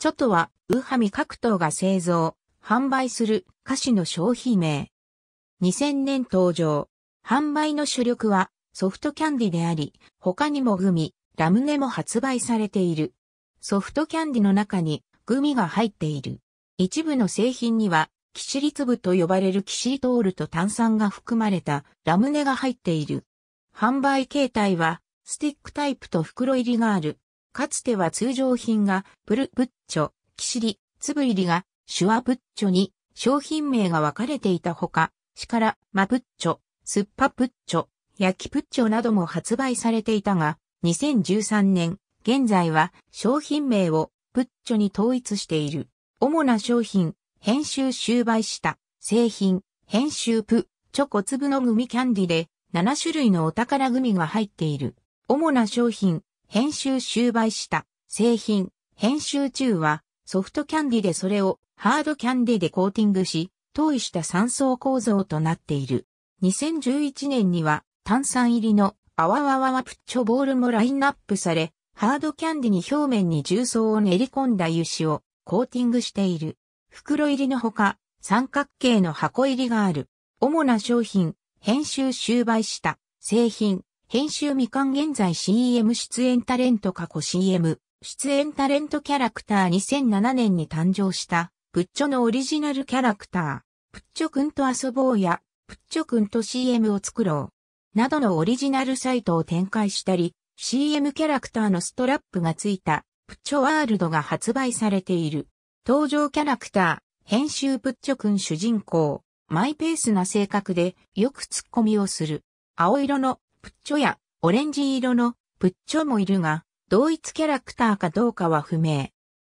チョトは、ウハミ各党が製造、販売する菓子の商品名。2000年登場。販売の主力はソフトキャンディであり、他にもグミ、ラムネも発売されている。ソフトキャンディの中にグミが入っている。一部の製品には、キシリツブと呼ばれるキシリトールと炭酸が含まれたラムネが入っている。販売形態は、スティックタイプと袋入りがある。かつては通常品がプルプッチョ、キシリ、粒入りがシュワプッチョに商品名が分かれていたほか、シカラ、マプッチョ、スッパプッチョ、焼きプッチョなども発売されていたが、2013年、現在は商品名をプッチョに統一している。主な商品、編集終売した製品、編集プ、チョコ粒のグミキャンディで7種類のお宝グミが入っている。主な商品、編集終売した製品、編集中はソフトキャンディでそれをハードキャンディでコーティングし、投与した3層構造となっている。2011年には炭酸入りのあわわわわプッチョボールもラインナップされ、ハードキャンディに表面に重曹を練り込んだ油脂をコーティングしている。袋入りのほか、三角形の箱入りがある。主な商品、編集終売した製品、編集未完現在 CM 出演タレント過去 CM 出演タレントキャラクター2007年に誕生したプッチョのオリジナルキャラクタープッチョくんと遊ぼうやプッチョくんと CM を作ろうなどのオリジナルサイトを展開したり CM キャラクターのストラップがついたプッチョワールドが発売されている登場キャラクター編集プッチョくん主人公マイペースな性格でよくツッコミをする青色のプッチョやオレンジ色のプッチョもいるが、同一キャラクターかどうかは不明。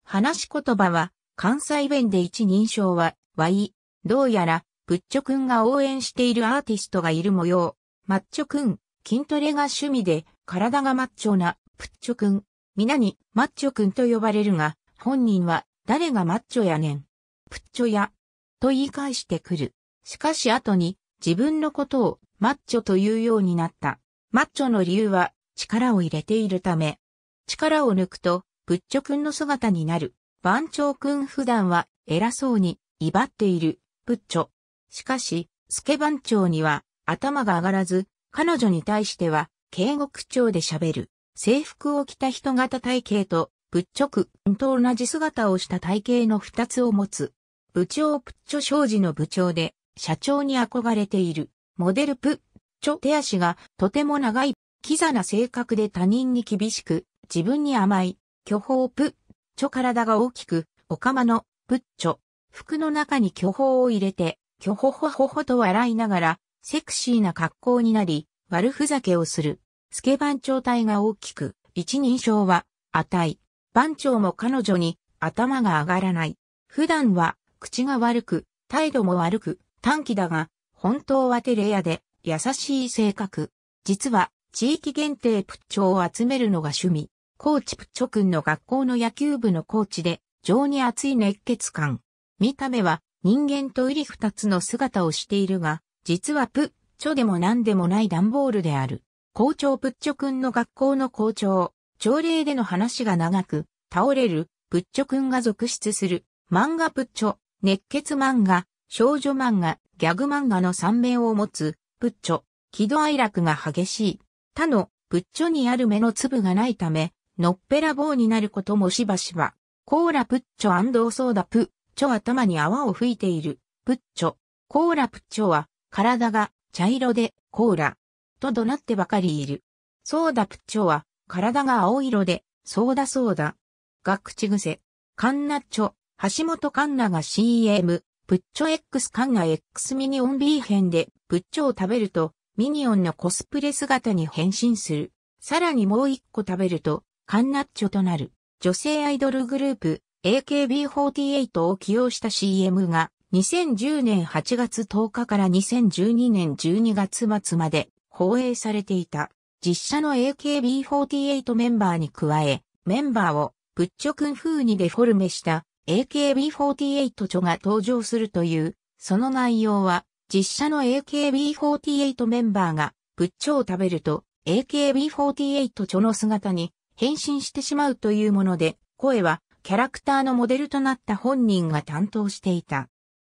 話し言葉は関西弁で一人称は、わい、どうやら、プッチョくんが応援しているアーティストがいる模様。マッチョくん、筋トレが趣味で、体がマッチョな、プッチョくん。皆に、マッチョくんと呼ばれるが、本人は、誰がマッチョやねん。プッチョや、と言い返してくる。しかし後に、自分のことをマッチョというようになった。マッチョの理由は力を入れているため。力を抜くと、プッチョくんの姿になる。番長くん普段は偉そうに威張っている、プッチョ。しかし、スケ番長には頭が上がらず、彼女に対しては敬語口調で喋る。制服を着た人型体型と、プッチョくんと同じ姿をした体型の二つを持つ。部長プッチョ商事の部長で、社長に憧れている。モデルプ、チョ手足がとても長い、キザな性格で他人に厳しく、自分に甘い、巨峰プ、チョ体が大きく、おかまの、プッチョ。服の中に巨峰を入れて、巨ほほほほと笑いながら、セクシーな格好になり、悪ふざけをする。スケ番長体が大きく、一人称は、あたい。番長も彼女に頭が上がらない。普段は口が悪く、態度も悪く、短気だが、本当は照れ屋で、優しい性格。実は、地域限定プッチョを集めるのが趣味。コーチプッチョ君の学校の野球部のコーチで、情に熱い熱血感。見た目は、人間と瓜二つの姿をしているが、実はプッチョでも何でもない段ボールである。校長プッチョ君の学校の校長、朝礼での話が長く、倒れる、プッチョ君が続出する、漫画プッチョ、熱血漫画、少女漫画、ギャグ漫画の三名を持つ、プッチョ、喜怒哀楽が激しい。他の、プッチョにある目の粒がないため、のっぺらぼうになることもしばしば。コーラプッチョソーダプッチョ頭に泡を吹いている。プッチョ。コーラプッチョは、体が茶色で、コーラ。と怒鳴ってばかりいる。ソーダプッチョは、体が青色で、ソーダソーダ。が口癖。カンナッチョ、橋本カンナが CM、プッチョ X カンが X ミニオン B 編で、プッチョを食べると、ミニオンのコスプレ姿に変身する。さらにもう一個食べると、カンナッチョとなる。女性アイドルグループ、AKB48 を起用した CM が、2010年8月10日から2012年12月末まで放映されていた。実写の AKB48 メンバーに加え、メンバーをプッチョくん風にデフォルメした AKB48 著が登場するという、その内容は、実写の AKB48 メンバーが、プッチョを食べると、AKB48 著の姿に変身してしまうというもので、声はキャラクターのモデルとなった本人が担当していた。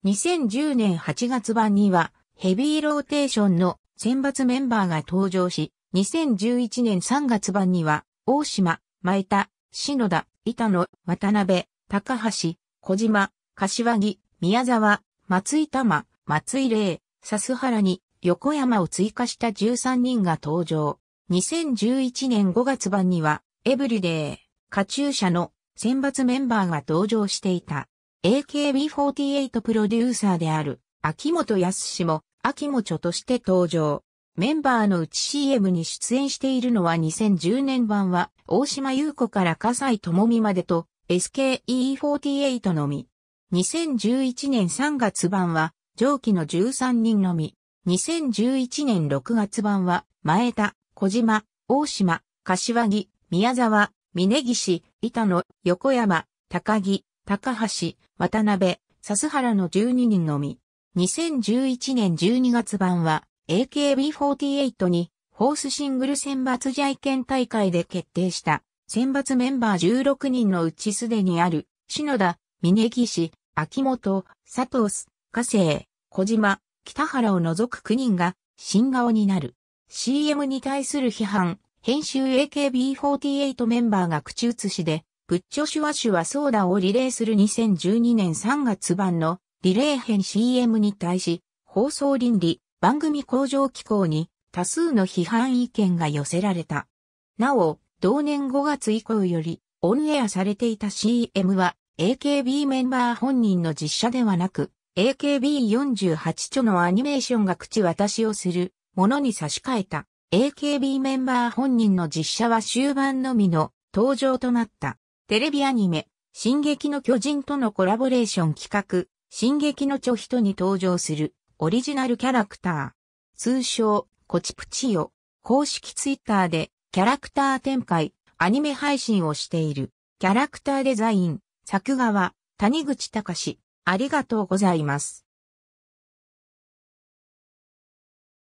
2010年8月版には、ヘビーローテーションの選抜メンバーが登場し、2011年3月版には、大島、前田、篠田、板野、渡辺、高橋、小島、柏木、宮沢、松井玉、松井玲、笹原に横山を追加した13人が登場。2011年5月版には、エブリデー、カチューシャの選抜メンバーが登場していた。AKB48 プロデューサーである、秋元康も、秋元として登場。メンバーのうち CM に出演しているのは2010年版は、大島優子から笠井智美までと、SKE48 のみ。2011年3月版は、上記の13人のみ。2011年6月版は、前田、小島、大島、柏木、宮沢、峯岸、板野、横山、高木、高橋、渡辺、笹原の12人のみ。2011年12月版は、AKB48 に、ホースシングル選抜ジャイケン大会で決定した。選抜メンバー16人のうちすでにある、篠田、峯岸、秋元、佐藤加勢、小島、北原を除く9人が、新顔になる。CM に対する批判、編集 AKB48 メンバーが口移しで、プッチョシュワシュワソーダをリレーする2012年3月版のリレー編 CM に対し、放送倫理、番組向上機構に多数の批判意見が寄せられた。なお、同年5月以降より、オンエアされていた CM は、AKB メンバー本人の実写ではなく、AKB48 著のアニメーションが口渡しをするものに差し替えた。AKB メンバー本人の実写は終盤のみの登場となった。テレビアニメ、進撃の巨人とのコラボレーション企画、進撃の著人に登場するオリジナルキャラクター。通称、コチプチよ。公式ツイッターでキャラクター展開、アニメ配信をしている。キャラクターデザイン、作画は、谷口隆。ありがとうございます。